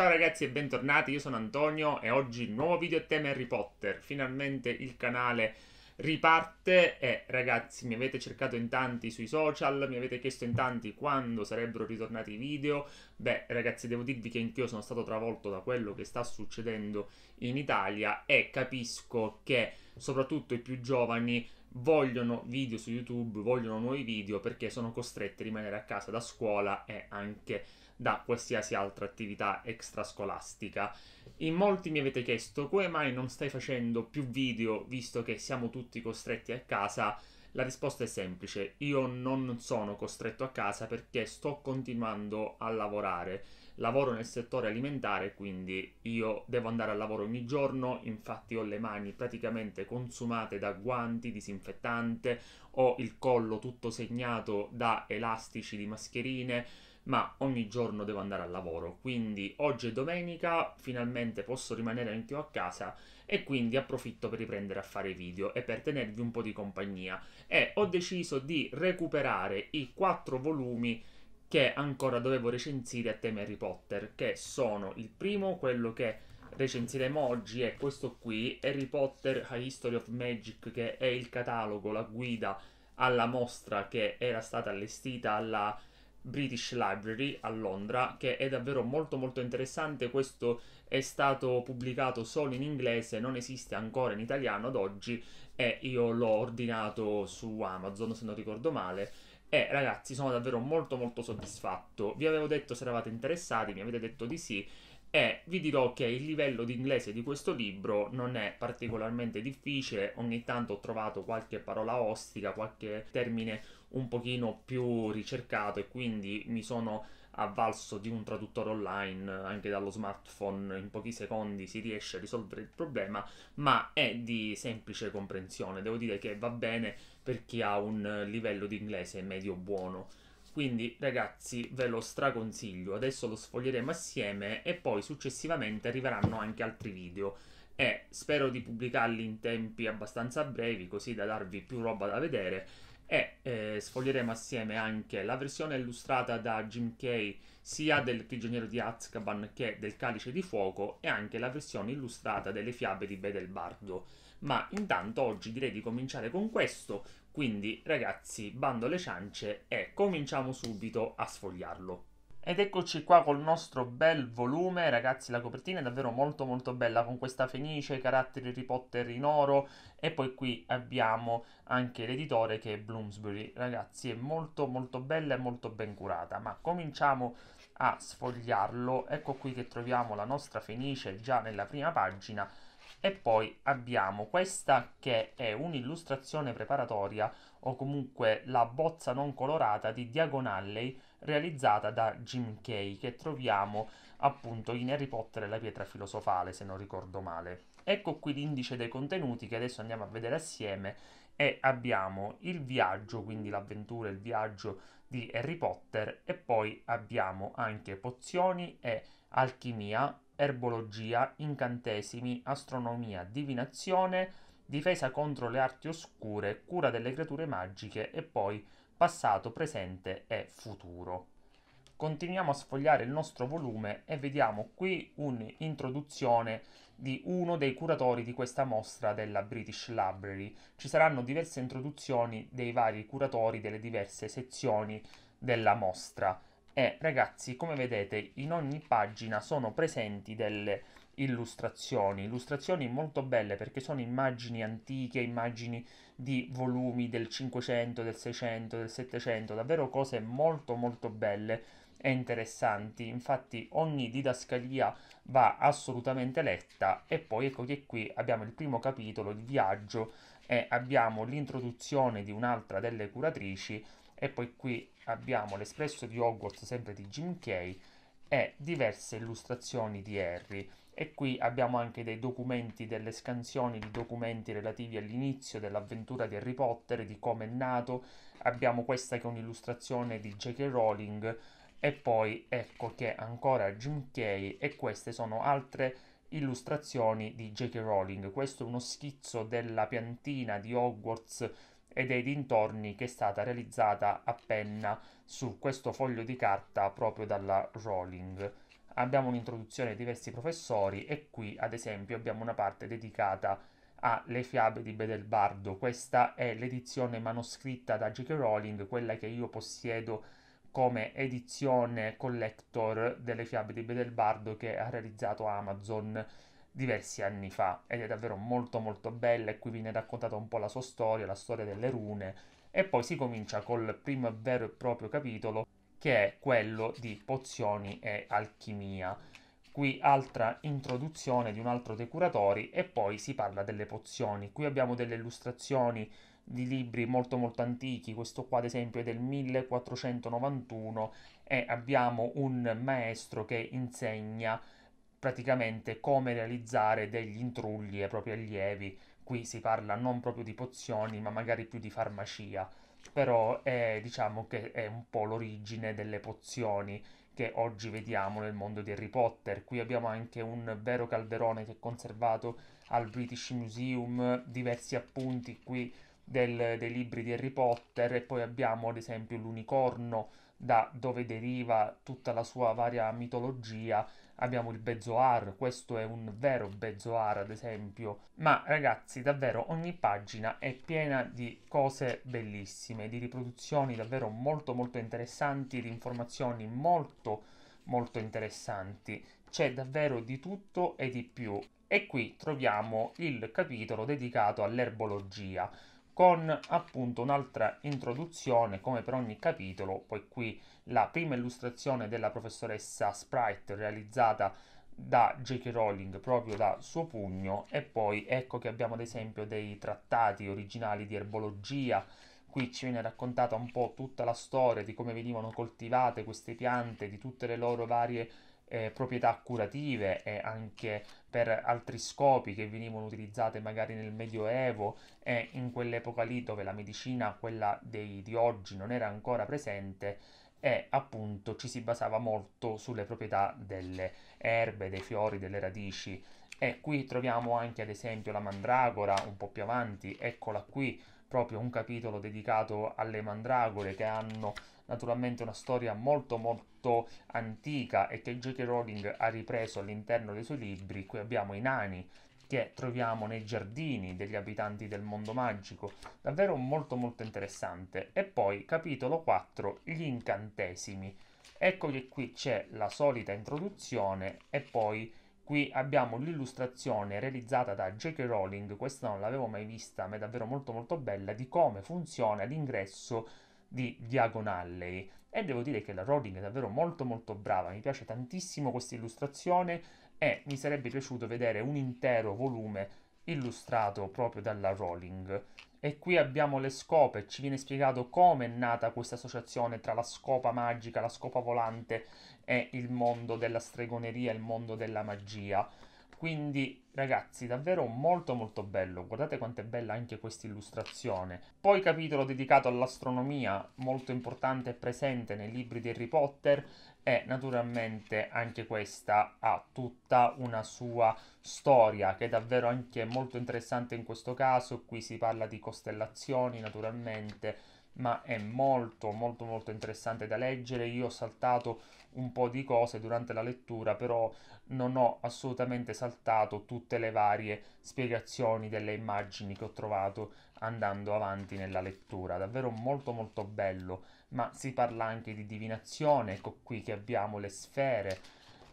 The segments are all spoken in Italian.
Ciao ragazzi e bentornati, io sono Antonio e oggi nuovo video a tema Harry Potter. Finalmente il canale riparte e ragazzi mi avete cercato in tanti sui social, mi avete chiesto in tanti quando sarebbero ritornati i video. Beh ragazzi devo dirvi che anch'io sono stato travolto da quello che sta succedendo in Italia e capisco che soprattutto i più giovani vogliono video su YouTube, vogliono nuovi video perché sono costretti a rimanere a casa da scuola e anche da da qualsiasi altra attività extrascolastica. In molti mi avete chiesto come mai non stai facendo più video visto che siamo tutti costretti a casa. La risposta è semplice, io non sono costretto a casa perché sto continuando a lavorare. Lavoro nel settore alimentare, quindi io devo andare al lavoro ogni giorno, infatti ho le mani praticamente consumate da guanti, disinfettante, ho il collo tutto segnato da elastici di mascherine, ma ogni giorno devo andare al lavoro, quindi oggi è domenica, finalmente posso rimanere anch'io a casa e quindi approfitto per riprendere a fare video e per tenervi un po' di compagnia e ho deciso di recuperare i quattro volumi che ancora dovevo recensire a tema Harry Potter, che sono il primo, quello che recensiremo oggi è questo qui, Harry Potter A History of Magic, che è il catalogo, la guida alla mostra che era stata allestita alla British Library a Londra, che è davvero molto molto interessante. Questo è stato pubblicato solo in inglese, non esiste ancora in italiano ad oggi e io l'ho ordinato su Amazon se non ricordo male. E ragazzi, sono davvero molto molto soddisfatto. Vi avevo detto se eravate interessati, mi avete detto di sì e vi dirò che il livello di inglese di questo libro non è particolarmente difficile, ogni tanto ho trovato qualche parola ostica, qualche termine un pochino più ricercato e quindi mi sono avvalso di un traduttore online anche dallo smartphone in pochi secondi si riesce a risolvere il problema ma è di semplice comprensione devo dire che va bene per chi ha un livello di inglese medio buono quindi ragazzi ve lo straconsiglio adesso lo sfoglieremo assieme e poi successivamente arriveranno anche altri video e spero di pubblicarli in tempi abbastanza brevi così da darvi più roba da vedere e eh, sfoglieremo assieme anche la versione illustrata da Jim Kay sia del prigioniero di Azkaban che del calice di fuoco e anche la versione illustrata delle fiabe di Bedelbardo. Ma intanto oggi direi di cominciare con questo, quindi ragazzi bando le ciance e cominciamo subito a sfogliarlo. Ed eccoci qua col nostro bel volume, ragazzi la copertina è davvero molto molto bella con questa fenice, caratteri Harry Potter in oro e poi qui abbiamo anche l'editore che è Bloomsbury, ragazzi è molto molto bella e molto ben curata, ma cominciamo a sfogliarlo, ecco qui che troviamo la nostra fenice già nella prima pagina e poi abbiamo questa che è un'illustrazione preparatoria o comunque la bozza non colorata di Diagonalley realizzata da Jim Kay che troviamo appunto in Harry Potter e la pietra filosofale se non ricordo male. Ecco qui l'indice dei contenuti che adesso andiamo a vedere assieme e abbiamo il viaggio, quindi l'avventura, il viaggio di Harry Potter e poi abbiamo anche pozioni e alchimia erbologia, incantesimi, astronomia, divinazione, difesa contro le arti oscure, cura delle creature magiche e poi passato, presente e futuro. Continuiamo a sfogliare il nostro volume e vediamo qui un'introduzione di uno dei curatori di questa mostra della British Library. Ci saranno diverse introduzioni dei vari curatori delle diverse sezioni della mostra e ragazzi come vedete in ogni pagina sono presenti delle illustrazioni, illustrazioni molto belle perché sono immagini antiche, immagini di volumi del 500, del 600, del 700, davvero cose molto molto belle e interessanti, infatti ogni didascalia va assolutamente letta e poi ecco che qui abbiamo il primo capitolo, di viaggio e abbiamo l'introduzione di un'altra delle curatrici e poi qui abbiamo l'espresso di Hogwarts sempre di Jim Kay e diverse illustrazioni di Harry e qui abbiamo anche dei documenti, delle scansioni di documenti relativi all'inizio dell'avventura di Harry Potter, di come è nato, abbiamo questa che è un'illustrazione di J.K. Rowling e poi ecco che ancora Jim Kay e queste sono altre illustrazioni di J.K. Rowling. Questo è uno schizzo della piantina di Hogwarts e dei dintorni che è stata realizzata a penna su questo foglio di carta proprio dalla Rowling. Abbiamo un'introduzione ai diversi professori e qui ad esempio abbiamo una parte dedicata alle fiabe di Bedelbardo. Questa è l'edizione manoscritta da J.K. Rowling, quella che io possiedo come edizione collector delle fiabe di Bedelbardo che ha realizzato Amazon diversi anni fa ed è davvero molto molto bella e qui viene raccontata un po' la sua storia, la storia delle rune e poi si comincia col primo vero e proprio capitolo che è quello di pozioni e alchimia. Qui altra introduzione di un altro dei curatori e poi si parla delle pozioni. Qui abbiamo delle illustrazioni di libri molto molto antichi, questo qua ad esempio è del 1491 e abbiamo un maestro che insegna praticamente come realizzare degli intrugli ai propri allievi. Qui si parla non proprio di pozioni, ma magari più di farmacia. Però è, diciamo che è un po' l'origine delle pozioni che oggi vediamo nel mondo di Harry Potter. Qui abbiamo anche un vero calderone che è conservato al British Museum, diversi appunti qui del, dei libri di Harry Potter e poi abbiamo ad esempio l'unicorno da dove deriva tutta la sua varia mitologia. Abbiamo il Bezoar, questo è un vero Bezoar ad esempio. Ma ragazzi, davvero ogni pagina è piena di cose bellissime, di riproduzioni davvero molto molto interessanti, di informazioni molto molto interessanti. C'è davvero di tutto e di più. E qui troviamo il capitolo dedicato all'erbologia con appunto un'altra introduzione come per ogni capitolo, poi qui la prima illustrazione della professoressa Sprite realizzata da J.K. Rowling proprio da suo pugno e poi ecco che abbiamo ad esempio dei trattati originali di erbologia, qui ci viene raccontata un po' tutta la storia di come venivano coltivate queste piante, di tutte le loro varie eh, proprietà curative e anche per altri scopi che venivano utilizzate magari nel Medioevo e in quell'epoca lì dove la medicina, quella dei, di oggi, non era ancora presente e appunto ci si basava molto sulle proprietà delle erbe, dei fiori, delle radici. E qui troviamo anche ad esempio la mandragora un po' più avanti, eccola qui, proprio un capitolo dedicato alle mandragore che hanno naturalmente una storia molto molto antica e che J.K. Rowling ha ripreso all'interno dei suoi libri. Qui abbiamo i nani che troviamo nei giardini degli abitanti del mondo magico, davvero molto molto interessante. E poi capitolo 4, gli incantesimi. Ecco che qui c'è la solita introduzione e poi qui abbiamo l'illustrazione realizzata da J.K. Rowling, questa non l'avevo mai vista, ma è davvero molto molto bella, di come funziona l'ingresso di diagonalley e devo dire che la Roding è davvero molto molto brava, mi piace tantissimo questa illustrazione e mi sarebbe piaciuto vedere un intero volume illustrato proprio dalla Rowling. E qui abbiamo le scope, ci viene spiegato come è nata questa associazione tra la scopa magica, la scopa volante e il mondo della stregoneria, il mondo della magia quindi ragazzi davvero molto molto bello guardate quanto è bella anche questa illustrazione poi capitolo dedicato all'astronomia molto importante e presente nei libri di Harry Potter e naturalmente anche questa ha tutta una sua storia che è davvero anche molto interessante in questo caso qui si parla di costellazioni naturalmente ma è molto molto molto interessante da leggere. Io ho saltato un po' di cose durante la lettura, però non ho assolutamente saltato tutte le varie spiegazioni delle immagini che ho trovato andando avanti nella lettura. Davvero molto molto bello, ma si parla anche di divinazione, ecco qui che abbiamo le sfere.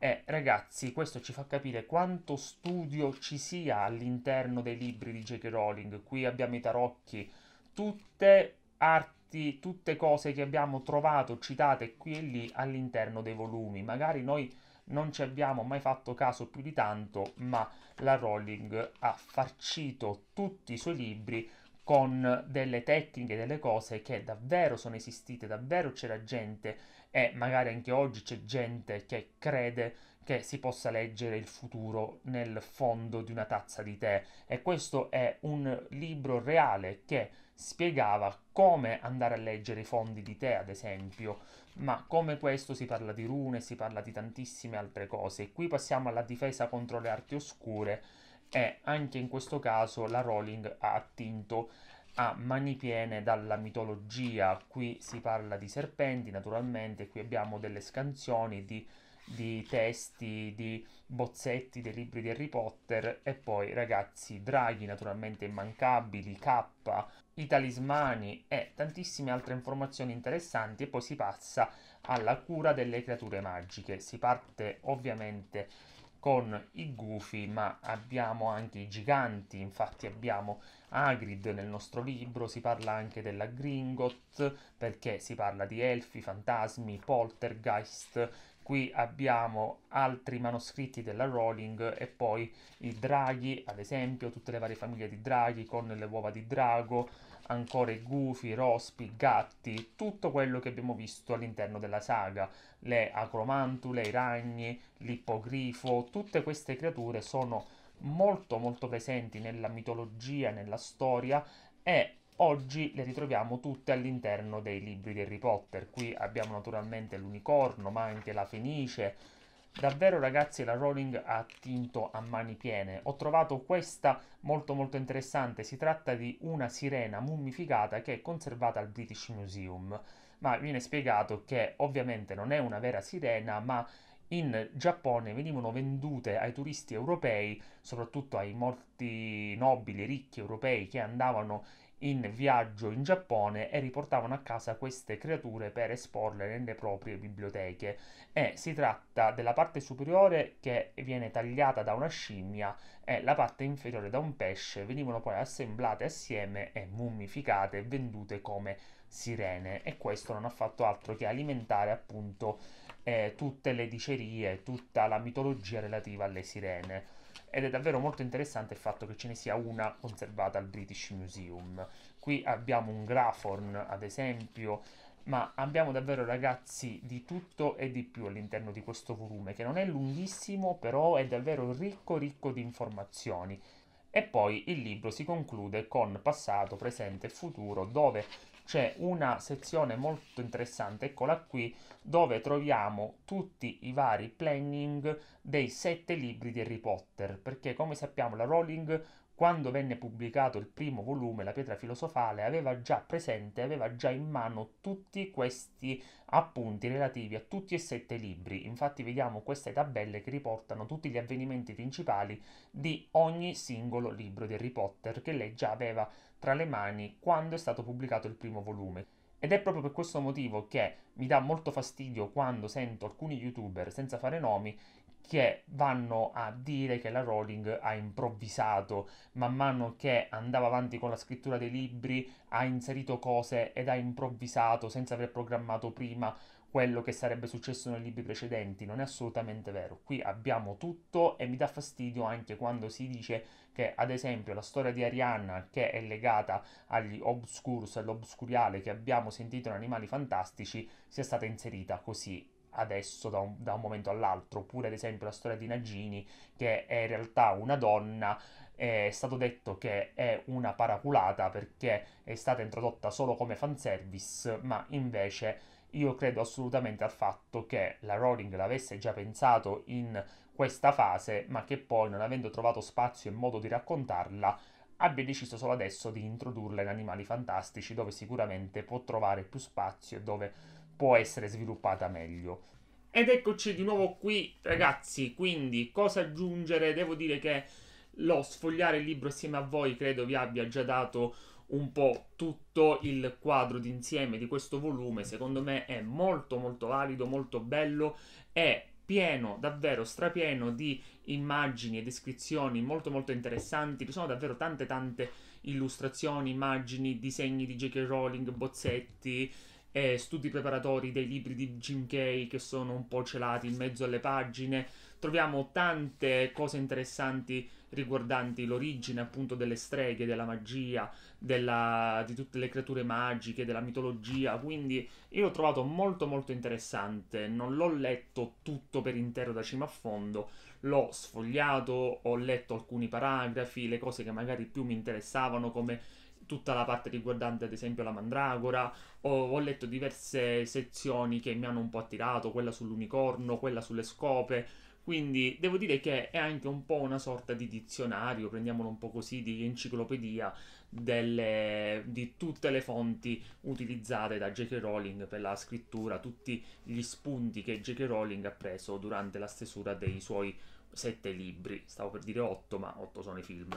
E eh, ragazzi, questo ci fa capire quanto studio ci sia all'interno dei libri di J.K. Rowling. Qui abbiamo i tarocchi, tutte arti, tutte cose che abbiamo trovato citate qui e lì all'interno dei volumi. Magari noi non ci abbiamo mai fatto caso più di tanto, ma la Rowling ha farcito tutti i suoi libri con delle tecniche, delle cose che davvero sono esistite, davvero c'era gente e magari anche oggi c'è gente che crede che si possa leggere il futuro nel fondo di una tazza di tè e questo è un libro reale che spiegava come andare a leggere i fondi di te, ad esempio, ma come questo si parla di rune, si parla di tantissime altre cose. E qui passiamo alla difesa contro le arti oscure e anche in questo caso la Rowling ha attinto a mani piene dalla mitologia. Qui si parla di serpenti, naturalmente, qui abbiamo delle scansioni di di testi, di bozzetti dei libri di Harry Potter e poi ragazzi draghi naturalmente immancabili, K, i talismani e tantissime altre informazioni interessanti e poi si passa alla cura delle creature magiche. Si parte ovviamente con i gufi, ma abbiamo anche i giganti, infatti abbiamo Agrid nel nostro libro, si parla anche della Gringot, perché si parla di elfi, fantasmi, poltergeist, Qui abbiamo altri manoscritti della Rowling e poi i draghi, ad esempio, tutte le varie famiglie di draghi con le uova di drago, ancora i gufi, i rospi, i gatti, tutto quello che abbiamo visto all'interno della saga, le acromantule, i ragni, l'ippogrifo, tutte queste creature sono molto molto presenti nella mitologia, nella storia e Oggi le ritroviamo tutte all'interno dei libri di Harry Potter. Qui abbiamo naturalmente l'unicorno, ma anche la fenice. Davvero ragazzi la Rowling ha tinto a mani piene. Ho trovato questa molto molto interessante. Si tratta di una sirena mummificata che è conservata al British Museum. Ma viene spiegato che ovviamente non è una vera sirena, ma in Giappone venivano vendute ai turisti europei, soprattutto ai molti nobili, ricchi europei che andavano in viaggio in Giappone e riportavano a casa queste creature per esporle nelle proprie biblioteche e si tratta della parte superiore che viene tagliata da una scimmia e la parte inferiore da un pesce venivano poi assemblate assieme e mummificate e vendute come sirene e questo non ha fatto altro che alimentare appunto eh, tutte le dicerie, tutta la mitologia relativa alle sirene ed è davvero molto interessante il fatto che ce ne sia una conservata al British Museum. Qui abbiamo un Graforn, ad esempio, ma abbiamo davvero ragazzi di tutto e di più all'interno di questo volume, che non è lunghissimo, però è davvero ricco ricco di informazioni. E poi il libro si conclude con passato, presente e futuro, dove c'è una sezione molto interessante, eccola qui, dove troviamo tutti i vari planning dei sette libri di Harry Potter, perché come sappiamo la Rowling quando venne pubblicato il primo volume, La pietra filosofale, aveva già presente, aveva già in mano tutti questi appunti relativi a tutti e sette i libri. Infatti vediamo queste tabelle che riportano tutti gli avvenimenti principali di ogni singolo libro di Harry Potter che lei già aveva tra le mani quando è stato pubblicato il primo volume. Ed è proprio per questo motivo che mi dà molto fastidio quando sento alcuni youtuber, senza fare nomi, che vanno a dire che la Rowling ha improvvisato, man mano che andava avanti con la scrittura dei libri, ha inserito cose ed ha improvvisato senza aver programmato prima quello che sarebbe successo nei libri precedenti. Non è assolutamente vero. Qui abbiamo tutto e mi dà fastidio anche quando si dice che, ad esempio, la storia di Arianna, che è legata agli obscurus, all'obscuriale che abbiamo sentito in Animali Fantastici, sia stata inserita così adesso da un, da un momento all'altro, oppure ad esempio la storia di Nagini che è in realtà una donna è stato detto che è una paraculata perché è stata introdotta solo come fanservice, ma invece io credo assolutamente al fatto che la Rowling l'avesse già pensato in questa fase, ma che poi, non avendo trovato spazio e modo di raccontarla, abbia deciso solo adesso di introdurla in Animali Fantastici, dove sicuramente può trovare più spazio e dove può essere sviluppata meglio. Ed eccoci di nuovo qui, ragazzi. Quindi, cosa aggiungere? Devo dire che lo sfogliare il libro assieme a voi credo vi abbia già dato un po' tutto il quadro d'insieme di questo volume. Secondo me è molto, molto valido, molto bello. È pieno, davvero strapieno di immagini e descrizioni molto, molto interessanti. Ci sono davvero tante, tante illustrazioni, immagini, disegni di J.K. Rowling, bozzetti e studi preparatori dei libri di Jim Kay che sono un po' celati in mezzo alle pagine. Troviamo tante cose interessanti riguardanti l'origine appunto delle streghe, della magia, della... di tutte le creature magiche, della mitologia, quindi io l'ho trovato molto molto interessante, non l'ho letto tutto per intero da cima a fondo, l'ho sfogliato, ho letto alcuni paragrafi, le cose che magari più mi interessavano come tutta la parte riguardante ad esempio la mandragora, ho, ho, letto diverse sezioni che mi hanno un po' attirato, quella sull'unicorno, quella sulle scope, quindi devo dire che è anche un po' una sorta di dizionario, prendiamolo un po' così, di enciclopedia delle, di tutte le fonti utilizzate da J.K. Rowling per la scrittura, tutti gli spunti che J.K. Rowling ha preso durante la stesura dei suoi sette libri, stavo per dire otto, ma otto sono i film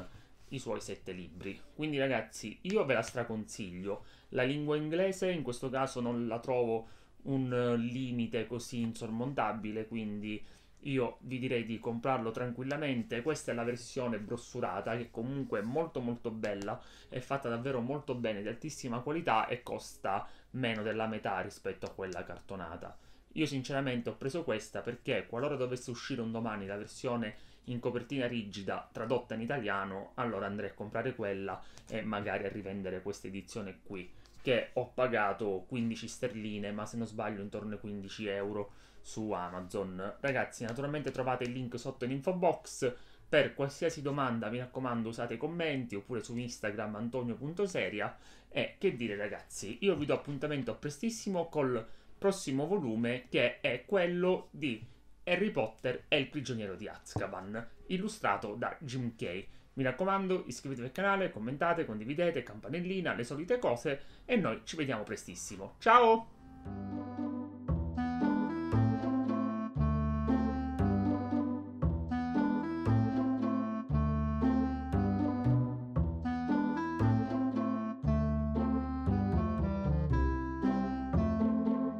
i suoi sette libri. Quindi ragazzi, io ve la straconsiglio. La lingua inglese in questo caso non la trovo un eh, limite così insormontabile, quindi io vi direi di comprarlo tranquillamente. Questa è la versione brossurata che comunque è molto molto bella, è fatta davvero molto bene, di altissima qualità e costa meno della metà rispetto a quella cartonata. Io sinceramente ho preso questa perché qualora dovesse uscire un domani la versione in copertina rigida tradotta in italiano, allora andrei a comprare quella e magari a rivendere questa edizione qui che ho pagato 15 sterline, ma se non sbaglio intorno ai 15 euro su Amazon. Ragazzi, naturalmente trovate il link sotto l'info box. Per qualsiasi domanda, mi raccomando, usate i commenti oppure su Instagram antonio.seria. E che dire, ragazzi, io vi do appuntamento prestissimo col prossimo volume che è quello di Harry Potter e il prigioniero di Azkaban, illustrato da Jim Kay. Mi raccomando, iscrivetevi al canale, commentate, condividete, campanellina, le solite cose e noi ci vediamo prestissimo. Ciao!